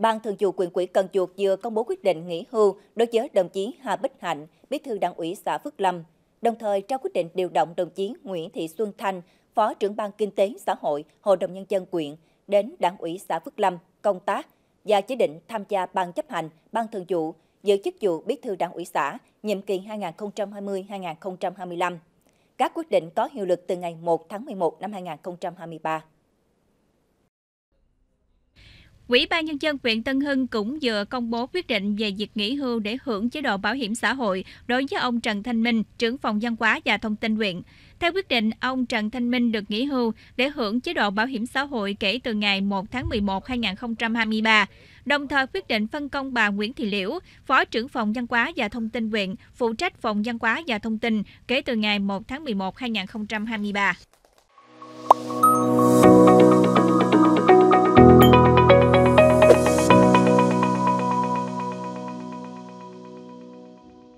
Ban Thường vụ quyền quỹ Cần Duộc vừa công bố quyết định nghỉ hưu đối với đồng chí Hà Bích Hạnh, Bí thư Đảng ủy xã Phước Lâm, đồng thời trao quyết định điều động đồng chí Nguyễn Thị Xuân Thanh, Phó trưởng ban Kinh tế xã hội Hội đồng nhân dân quyện đến Đảng ủy xã Phước Lâm công tác và chỉ định tham gia ban chấp hành, ban thường vụ giữ chức vụ Bí thư Đảng ủy xã nhiệm kỳ 2020-2025. Các quyết định có hiệu lực từ ngày 1 tháng 11 năm 2023. Quỹ ban Nhân dân huyện Tân Hưng cũng vừa công bố quyết định về việc nghỉ hưu để hưởng chế độ bảo hiểm xã hội đối với ông Trần Thanh Minh, trưởng phòng văn hóa và thông tin huyện. Theo quyết định, ông Trần Thanh Minh được nghỉ hưu để hưởng chế độ bảo hiểm xã hội kể từ ngày 1 tháng 11 2023. Đồng thời quyết định phân công bà Nguyễn Thị Liễu, Phó trưởng phòng văn hóa và thông tin huyện, phụ trách phòng văn hóa và thông tin kể từ ngày 1 tháng 11 2023.